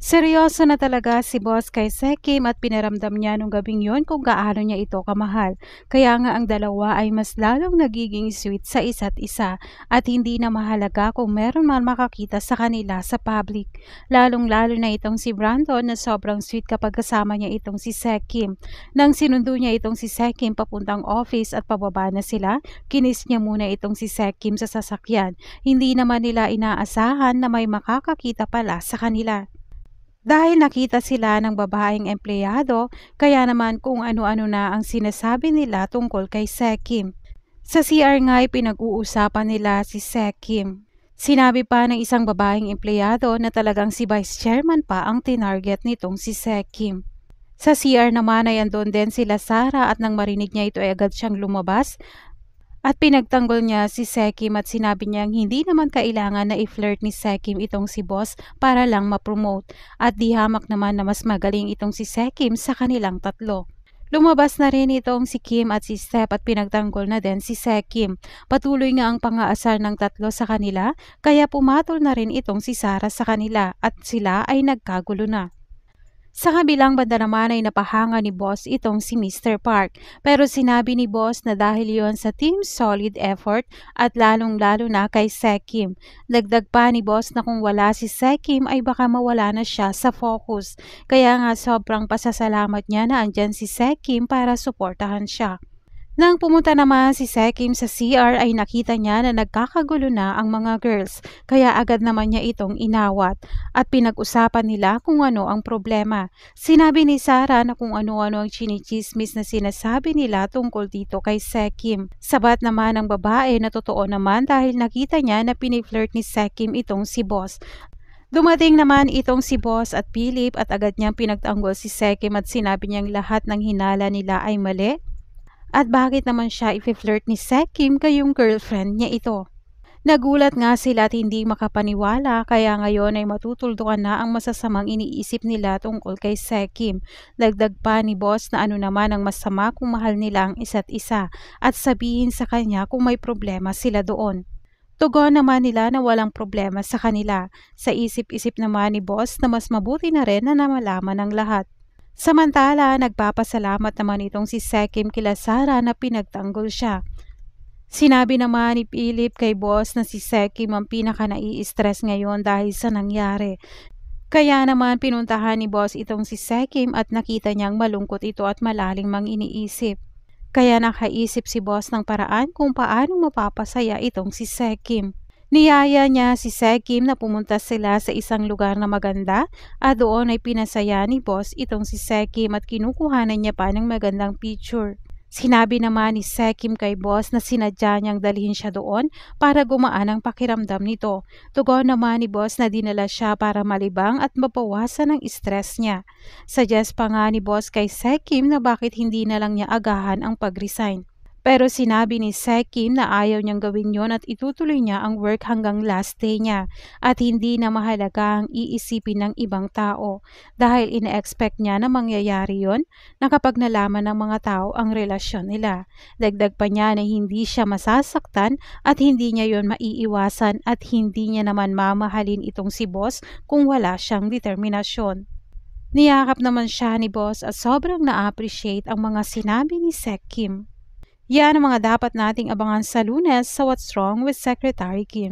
Seryoso na talaga si boss kay Sekim at pinaramdam niya nung gabing yon kung gaano niya ito kamahal. Kaya nga ang dalawa ay mas lalong nagiging sweet sa isa't isa at hindi na mahalaga kung meron man makakita sa kanila sa public. Lalong-lalo na itong si Brandon na sobrang sweet kapag kasama niya itong si Sekim. Nang sinundo niya itong si Sekim papuntang office at pababa na sila, kinis niya muna itong si Sekim sa sasakyan. Hindi naman nila inaasahan na may makakakita pala sa kanila. Dahil nakita sila ng babaeng empleyado, kaya naman kung ano-ano na ang sinasabi nila tungkol kay Sekim. Sa CR nga'y pinag-uusapan nila si Sekim. Sinabi pa ng isang babaeng empleyado na talagang si Vice Chairman pa ang tinarget nitong si Sekim. Sa CR naman ay andon din sila Sara at nang marinig niya ito ay agad siyang lumabas at pinagtanggol niya si Sekim at sinabi niyang hindi naman kailangan na i-flirt ni Sekim itong si boss para lang ma-promote. at di hamak naman na mas magaling itong si Sekim sa kanilang tatlo. Lumabas na rin itong si Kim at si Step at pinagtanggol na din si Sekim. Patuloy nga ang pangaasar ng tatlo sa kanila kaya pumatol na rin itong si Sara sa kanila at sila ay nagkagulo na. Sa kabilang banda naman ay napahanga ni Boss itong si Mr. Park pero sinabi ni Boss na dahil yon sa team solid effort at lalong-lalo na kay Sekim. Dagdag pa ni Boss na kung wala si Sekim ay baka mawala na siya sa focus kaya nga sobrang pasasalamat niya na andyan si Sekim para suportahan siya. Nang pumunta naman si Sekim sa CR ay nakita niya na nagkakagulo na ang mga girls kaya agad naman niya itong inawat at pinag-usapan nila kung ano ang problema. Sinabi ni Sara na kung ano-ano ang chinichismis na sinasabi nila tungkol dito kay Sekim. Sabat naman ang babae na totoo naman dahil nakita niya na piniflirt ni Sekim itong si boss Dumating naman itong si Boss at Philip at agad niyang pinagtanggol si Sekim at sinabi niyang lahat ng hinala nila ay mali at bakit naman siya ipi-flirt ni Sekim kayong girlfriend niya ito? Nagulat nga sila at hindi makapaniwala kaya ngayon ay matutuldukan na ang masasamang iniisip nila tungkol kay Sekim. Dagdag pa ni boss na ano naman ang masama kung mahal nila ang isa't isa at sabihin sa kanya kung may problema sila doon. Tugon naman nila na walang problema sa kanila. Sa isip-isip naman ni boss na mas mabuti na rin na namalaman ang lahat. Samantala, nagpapasalamat naman itong si Sekim kila Sara na pinagtanggol siya. Sinabi naman ni Philip kay boss na si Sekim ang pinaka nai-stress ngayon dahil sa nangyari. Kaya naman pinuntahan ni boss itong si Sekim at nakita niyang malungkot ito at malalim mang iniisip. Kaya nakaisip si boss ng paraan kung paano mapapasaya itong si Sekim. Niyaya niya si Sekim na pumunta sila sa isang lugar na maganda at doon ay pinasaya ni boss itong si Sekim at kinukuhanan niya pa ng magandang picture. Sinabi naman ni Sekim kay boss na sinadya niyang dalhin siya doon para gumaan ang pakiramdam nito. Tugon naman ni boss na dinala siya para malibang at mapawasan ang stress niya. Suggest pa nga ni boss kay Sekim na bakit hindi na lang niya agahan ang pag-resign. Pero sinabi ni Sekim na ayaw niyang gawin yon at itutuloy niya ang work hanggang last day niya at hindi na mahalaga ang iisipin ng ibang tao dahil ina-expect niya na mangyayari yon na kapag nalaman ng mga tao ang relasyon nila. Dagdag pa niya na hindi siya masasaktan at hindi niya yon maiiwasan at hindi niya naman mamahalin itong si boss kung wala siyang determinasyon. Niyakap naman siya ni boss at sobrang na-appreciate ang mga sinabi ni Sek Kim. Yan ang mga dapat nating abangan sa lunes sa What's Wrong with Secretary Kim.